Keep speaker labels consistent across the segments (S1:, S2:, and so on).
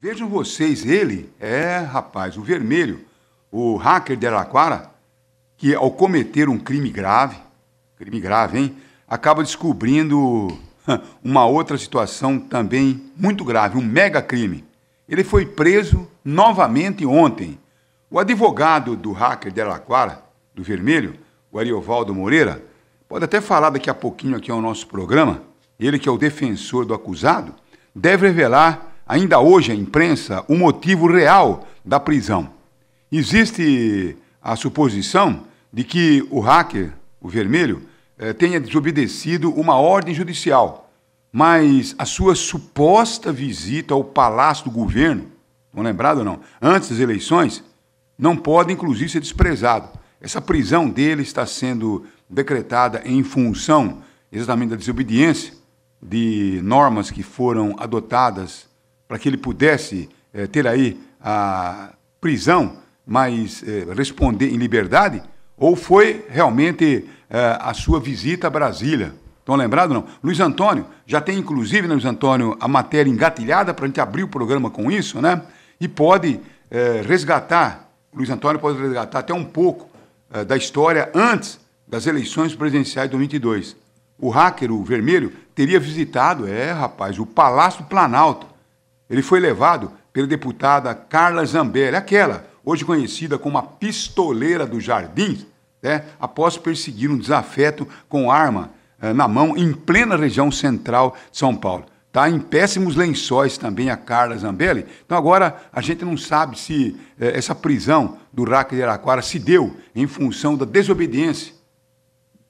S1: Vejam vocês, ele é, rapaz, o vermelho, o hacker de Araraquara, que ao cometer um crime grave, crime grave, hein, acaba descobrindo uma outra situação também muito grave, um mega crime. Ele foi preso novamente ontem. O advogado do hacker de Araraquara, do Vermelho, o Ariovaldo Moreira, pode até falar daqui a pouquinho aqui ao nosso programa, ele que é o defensor do acusado, deve revelar ainda hoje a imprensa, o motivo real da prisão. Existe a suposição de que o hacker, o vermelho, eh, tenha desobedecido uma ordem judicial, mas a sua suposta visita ao palácio do governo, não lembrado ou não, antes das eleições, não pode inclusive ser desprezado. Essa prisão dele está sendo decretada em função exatamente da desobediência de normas que foram adotadas para que ele pudesse é, ter aí a prisão, mas é, responder em liberdade, ou foi realmente é, a sua visita a Brasília? Estão lembrados não? Luiz Antônio, já tem inclusive, né, Luiz Antônio, a matéria engatilhada para a gente abrir o programa com isso, né? E pode resgatar, Luiz Antônio pode resgatar até um pouco da história antes das eleições presidenciais de 2022. O hacker, o vermelho, teria visitado, é, rapaz, o Palácio Planalto ele foi levado pela deputada Carla Zambelli, aquela hoje conhecida como a pistoleira do jardim, né, após perseguir um desafeto com arma eh, na mão em plena região central de São Paulo. Tá em péssimos lençóis também a Carla Zambelli. Então agora a gente não sabe se eh, essa prisão do Raque de Araquara se deu em função da desobediência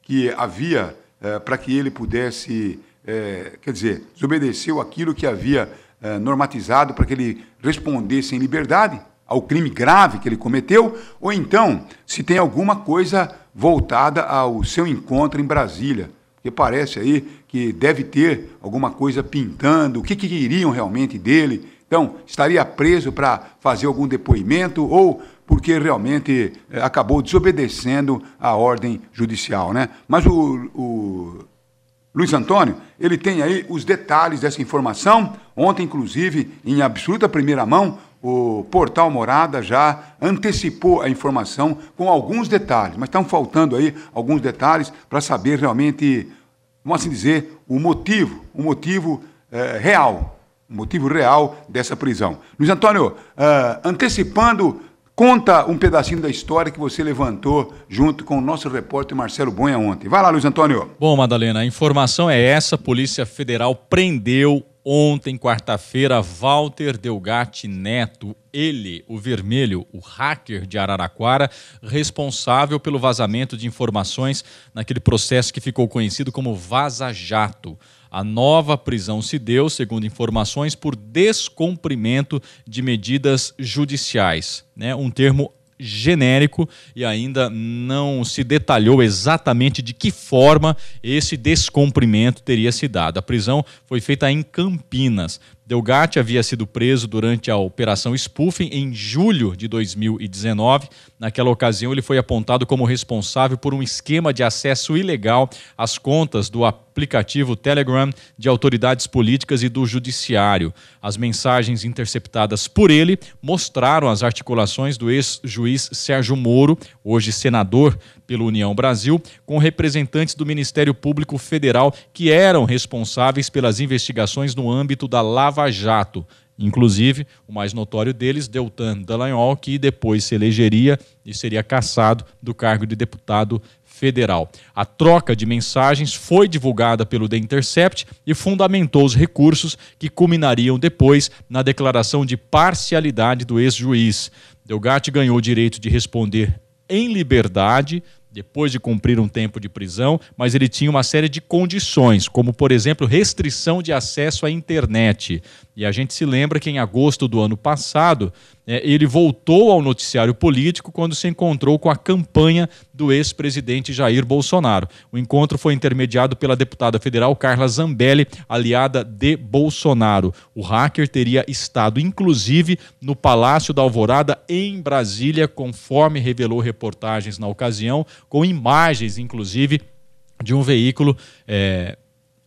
S1: que havia eh, para que ele pudesse, eh, quer dizer, desobedeceu aquilo que havia eh, normatizado para que ele respondesse em liberdade ao crime grave que ele cometeu, ou então se tem alguma coisa voltada ao seu encontro em Brasília, porque parece aí que deve ter alguma coisa pintando, o que, que queriam realmente dele. Então, estaria preso para fazer algum depoimento ou porque realmente eh, acabou desobedecendo a ordem judicial, né? Mas o, o Luiz Antônio, ele tem aí os detalhes dessa informação. Ontem, inclusive, em absoluta primeira mão, o portal Morada já antecipou a informação com alguns detalhes, mas estão faltando aí alguns detalhes para saber realmente, vamos assim dizer, o motivo, o motivo eh, real, o motivo real dessa prisão. Luiz Antônio, eh, antecipando Conta um pedacinho da história que você levantou junto com o nosso repórter Marcelo Bonha ontem. Vai lá, Luiz Antônio.
S2: Bom, Madalena, a informação é essa: a Polícia Federal prendeu Ontem, quarta-feira, Walter Delgatti Neto, ele, o vermelho, o hacker de Araraquara, responsável pelo vazamento de informações naquele processo que ficou conhecido como Vaza Jato. A nova prisão se deu, segundo informações, por descumprimento de medidas judiciais, né? um termo genérico e ainda não se detalhou exatamente de que forma esse descumprimento teria se dado. A prisão foi feita em Campinas. Delgatti havia sido preso durante a Operação Spoofing em julho de 2019. Naquela ocasião, ele foi apontado como responsável por um esquema de acesso ilegal às contas do aplicativo Telegram de autoridades políticas e do judiciário. As mensagens interceptadas por ele mostraram as articulações do ex-juiz Sérgio Moro, hoje senador pelo União Brasil, com representantes do Ministério Público Federal que eram responsáveis pelas investigações no âmbito da Lava Jato. Inclusive, o mais notório deles, Deltan Dallagnol, que depois se elegeria e seria cassado do cargo de deputado federal. A troca de mensagens foi divulgada pelo The Intercept e fundamentou os recursos que culminariam depois na declaração de parcialidade do ex-juiz. Delgatti ganhou o direito de responder em liberdade depois de cumprir um tempo de prisão, mas ele tinha uma série de condições, como, por exemplo, restrição de acesso à internet. E a gente se lembra que em agosto do ano passado, é, ele voltou ao noticiário político quando se encontrou com a campanha do ex-presidente Jair Bolsonaro. O encontro foi intermediado pela deputada federal Carla Zambelli, aliada de Bolsonaro. O hacker teria estado, inclusive, no Palácio da Alvorada, em Brasília, conforme revelou reportagens na ocasião com imagens, inclusive, de um veículo. É,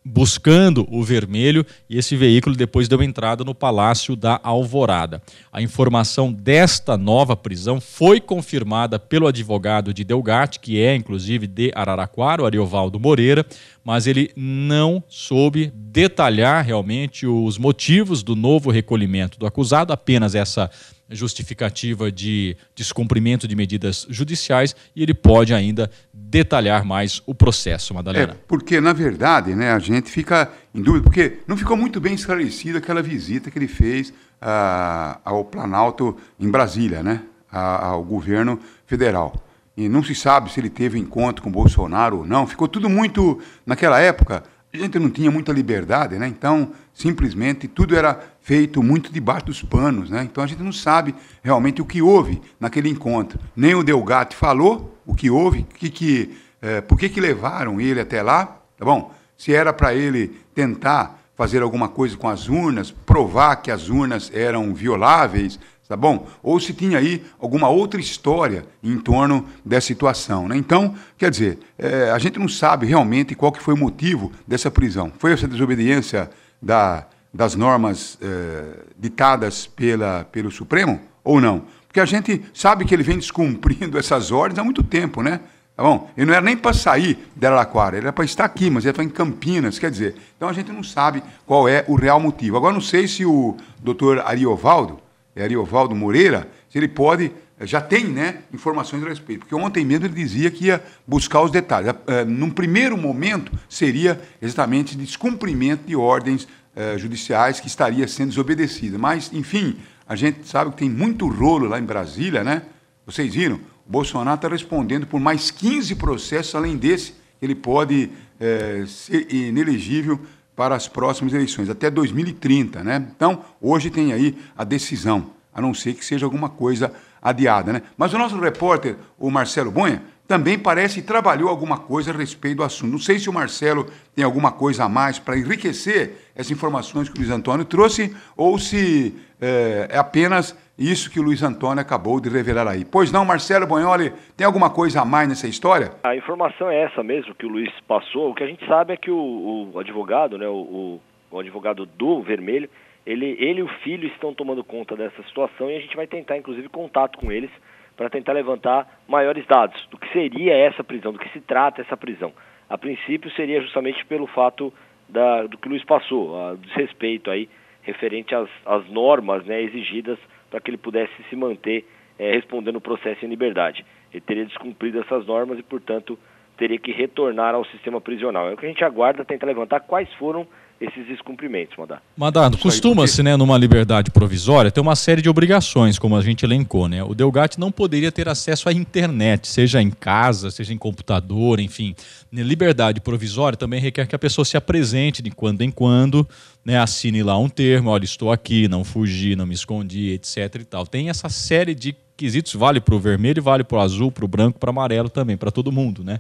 S2: buscando o vermelho e esse veículo depois deu entrada no Palácio da Alvorada. A informação desta nova prisão foi confirmada pelo advogado de Delgate, que é inclusive de Araraquara, o Ariovaldo Moreira, mas ele não soube detalhar realmente os motivos do novo recolhimento do acusado, apenas essa justificativa de descumprimento de medidas judiciais e ele pode ainda detalhar mais o processo, Madalena. É,
S1: porque, na verdade, né, a gente fica em dúvida, porque não ficou muito bem esclarecida aquela visita que ele fez ah, ao Planalto em Brasília, né, ao governo federal. E não se sabe se ele teve encontro com Bolsonaro ou não. Ficou tudo muito, naquela época, a gente não tinha muita liberdade, né? Então, simplesmente tudo era feito muito debaixo dos panos, né? Então a gente não sabe realmente o que houve naquele encontro. Nem o Delgate falou o que houve, que, que, eh, por que, que levaram ele até lá, tá bom? Se era para ele tentar fazer alguma coisa com as urnas, provar que as urnas eram violáveis, tá bom? Ou se tinha aí alguma outra história em torno dessa situação, né? Então, quer dizer, eh, a gente não sabe realmente qual que foi o motivo dessa prisão. Foi essa desobediência da, das normas eh, ditadas pela, pelo Supremo ou não? Porque a gente sabe que ele vem descumprindo essas ordens há muito tempo, né? Tá bom? Ele não era nem para sair de Araraquara, ele era para estar aqui, mas ele estava tá em Campinas, quer dizer. Então a gente não sabe qual é o real motivo. Agora não sei se o doutor Ariovaldo, é Ariovaldo Moreira, se ele pode já tem né, informações a respeito. Porque ontem mesmo ele dizia que ia buscar os detalhes. É, num primeiro momento, seria exatamente descumprimento de ordens é, judiciais que estaria sendo desobedecida. Mas, enfim, a gente sabe que tem muito rolo lá em Brasília, né? Vocês viram? O Bolsonaro está respondendo por mais 15 processos além desse. Ele pode é, ser inelegível para as próximas eleições, até 2030, né? Então, hoje tem aí a decisão, a não ser que seja alguma coisa adiada, né? Mas o nosso repórter, o Marcelo Bonha, também parece trabalhou alguma coisa a respeito do assunto. Não sei se o Marcelo tem alguma coisa a mais para enriquecer essas informações que o Luiz Antônio trouxe ou se é, é apenas isso que o Luiz Antônio acabou de revelar aí. Pois não, Marcelo Bonholi, tem alguma coisa a mais nessa história?
S2: A informação é essa mesmo que o Luiz passou. O que a gente sabe é que o, o advogado, né, o, o advogado do Vermelho, ele, ele e o filho estão tomando conta dessa situação e a gente vai tentar, inclusive, contato com eles para tentar levantar maiores dados do que seria essa prisão, do que se trata essa prisão. A princípio, seria justamente pelo fato da, do que o Luiz passou, a desrespeito aí referente às, às normas né, exigidas para que ele pudesse se manter é, respondendo o processo em liberdade. Ele teria descumprido essas normas e, portanto, teria que retornar ao sistema prisional. É o que a gente aguarda tentar levantar quais foram esses descumprimentos, Mandar. Mandado, costuma-se, né, numa liberdade provisória, ter uma série de obrigações, como a gente elencou, né? O Delgatti não poderia ter acesso à internet, seja em casa, seja em computador, enfim. Né, liberdade provisória também requer que a pessoa se apresente de quando em quando, né, assine lá um termo, olha, estou aqui, não fugi, não me escondi, etc e tal. Tem essa série de quesitos, vale para o vermelho, vale para o azul, para o branco, para o amarelo também, para todo mundo, né?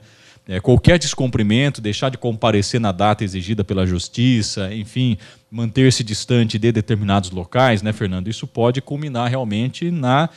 S2: É, qualquer descumprimento, deixar de comparecer na data exigida pela justiça, enfim, manter-se distante de determinados locais, né, Fernando? Isso pode culminar realmente na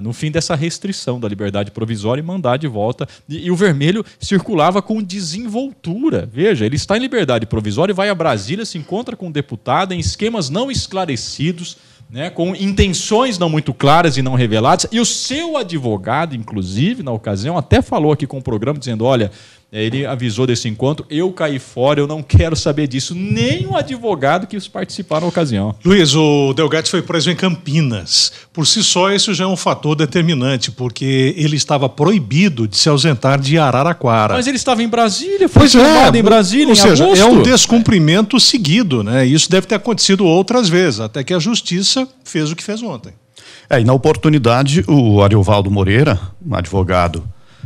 S2: no fim dessa restrição da liberdade provisória e mandar de volta. E, e, o vermelho circulava com desenvoltura. Veja, ele está em liberdade provisória e vai a Brasília, se encontra com um deputada em esquemas não esclarecidos né, com intenções não muito claras e não reveladas. E o seu advogado, inclusive, na ocasião, até falou aqui com o programa dizendo: olha, é, ele avisou desse encontro. Eu caí fora, eu não quero saber disso. Nem o advogado que participaram na ocasião. Luiz, o Delgatti foi preso em Campinas. Por si só, isso já é um fator determinante, porque ele estava proibido de se ausentar de Araraquara. Mas ele estava em Brasília, foi preso é, em Brasília, ou em seja, agosto. é um descumprimento seguido, né? Isso deve ter acontecido outras vezes, até que a justiça fez o que fez ontem. É, e na oportunidade, o Ariovaldo Moreira, um advogado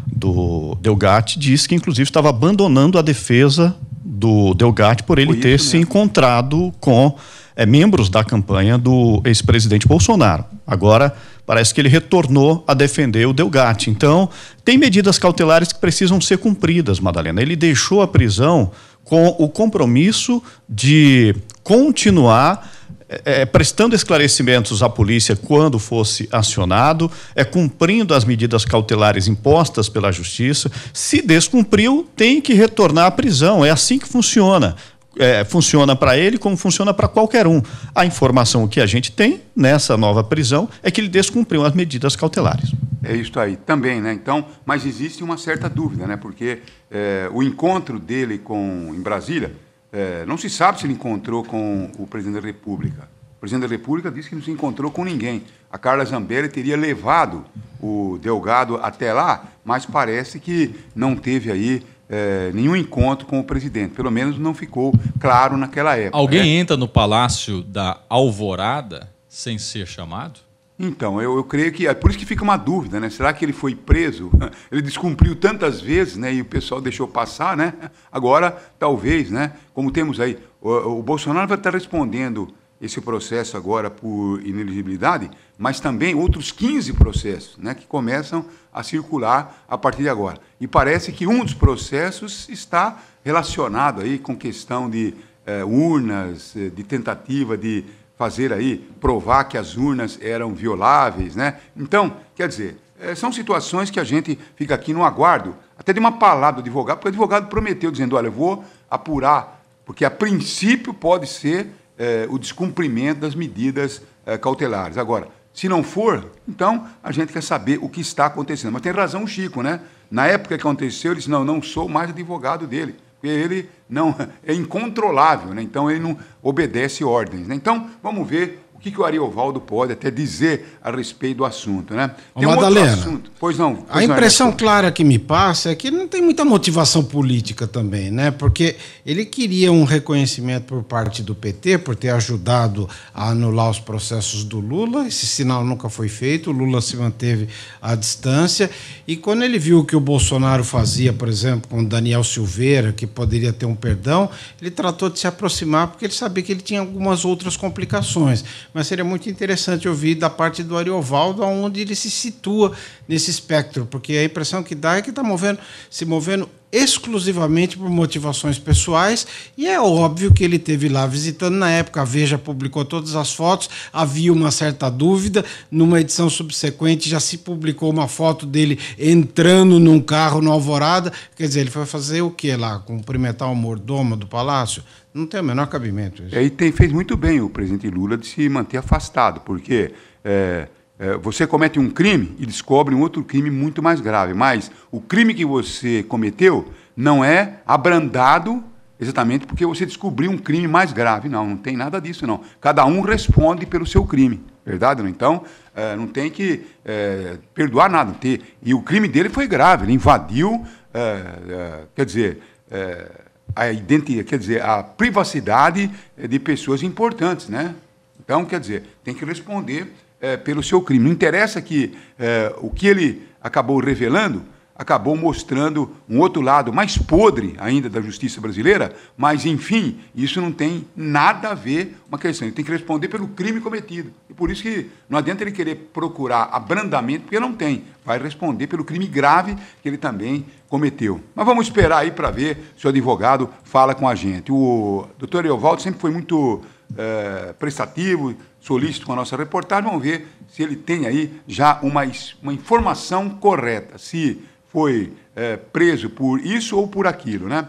S2: do Delgatti disse que, inclusive, estava abandonando a defesa do Delgatti por ele ter se encontrado com é, membros da campanha do ex-presidente Bolsonaro. Agora, parece que ele retornou a defender o Delgatti. Então, tem medidas cautelares que precisam ser cumpridas, Madalena. Ele deixou a prisão com o compromisso de continuar é, é, prestando esclarecimentos à polícia quando fosse acionado, é cumprindo as medidas cautelares impostas pela justiça. Se descumpriu, tem que retornar à prisão. É assim que funciona. É, funciona para ele como funciona para qualquer um. A informação que a gente tem nessa nova prisão é que ele descumpriu as medidas cautelares.
S1: É isso aí, também, né? Então, mas existe uma certa dúvida, né? Porque é, o encontro dele com em Brasília é, não se sabe se ele encontrou com o presidente da República. O presidente da República disse que não se encontrou com ninguém. A Carla Zambelli teria levado o Delgado até lá, mas parece que não teve aí é, nenhum encontro com o presidente. Pelo menos não ficou claro naquela época. Alguém né? entra no Palácio da Alvorada sem ser chamado? Então, eu, eu, creio que. É por isso que fica uma dúvida, né? Será que ele foi preso? Ele descumpriu tantas vezes, né? E o pessoal deixou passar, né? Agora, talvez, né? Como temos aí. O, o Bolsonaro vai estar respondendo esse processo agora por ineligibilidade, mas também outros 15 processos, né? Que começam a circular a partir de agora. E parece que um dos processos está relacionado aí com questão de eh, urnas, eh, de tentativa de fazer aí, provar que as urnas eram violáveis, né? Então, quer dizer, é, são situações que a gente fica aqui no aguardo, até de uma palavra do advogado, porque o advogado prometeu, dizendo, olha, eu vou apurar, porque a princípio pode ser é, o descumprimento das medidas é, cautelares. Agora, se não for, então a gente quer saber o que está acontecendo. Mas tem razão o Chico, né? Na época que aconteceu, ele disse, não, não sou mais advogado dele porque ele não é incontrolável, né? então ele não obedece ordens. Né? Então, vamos ver o que, que o Ariovaldo pode até dizer a respeito do assunto, né? Tem um Madalena, assunto. Pois não. Pois a impressão não é clara que me passa é que ele não tem muita motivação política também, né? Porque ele queria um reconhecimento por parte do PT por ter ajudado a anular os processos do Lula. Esse sinal nunca foi feito. O Lula se manteve à distância. E quando ele viu o que o Bolsonaro fazia, por exemplo, com Daniel Silveira, que poderia ter um perdão, ele tratou de se aproximar porque ele sabia que ele tinha algumas outras complicações mas seria muito interessante ouvir da parte do Ariovaldo onde ele se situa nesse espectro, porque a impressão que dá é que está movendo, se movendo exclusivamente por motivações pessoais e é óbvio que ele teve lá visitando na época a Veja publicou todas as fotos havia uma certa dúvida numa edição subsequente já se publicou uma foto dele entrando num carro no Alvorada quer dizer ele foi fazer o que lá cumprimentar o mordomo do palácio não tem o menor cabimento isso. É, e tem, fez muito bem o presidente Lula de se manter afastado porque é, é, você comete um crime e descobre um outro crime muito mais grave. Mas o crime que você cometeu não é abrandado exatamente porque você descobriu um crime mais grave. Não, não tem nada disso, não. Cada um responde pelo seu crime, verdade? Então, é, não tem que é, perdoar nada. E o crime dele foi grave, ele invadiu, quer dizer a identidade, quer dizer, a privacidade de pessoas importantes, né? Então, quer dizer, tem que responder é, pelo seu crime. Não interessa que é, o que ele acabou revelando acabou mostrando um outro lado mais podre ainda da justiça brasileira, mas, enfim, isso não tem nada a ver uma questão. Ele tem que responder pelo crime cometido. E por isso que não adianta ele querer procurar abrandamento, porque não tem. Vai responder pelo crime grave que ele também cometeu. Mas vamos esperar aí para ver se o advogado fala com a gente. O doutor Eovaldo sempre foi muito é, prestativo, solícito com a nossa reportagem, vamos ver se ele tem aí já uma, uma informação correta, se foi é, preso por isso ou por aquilo, né?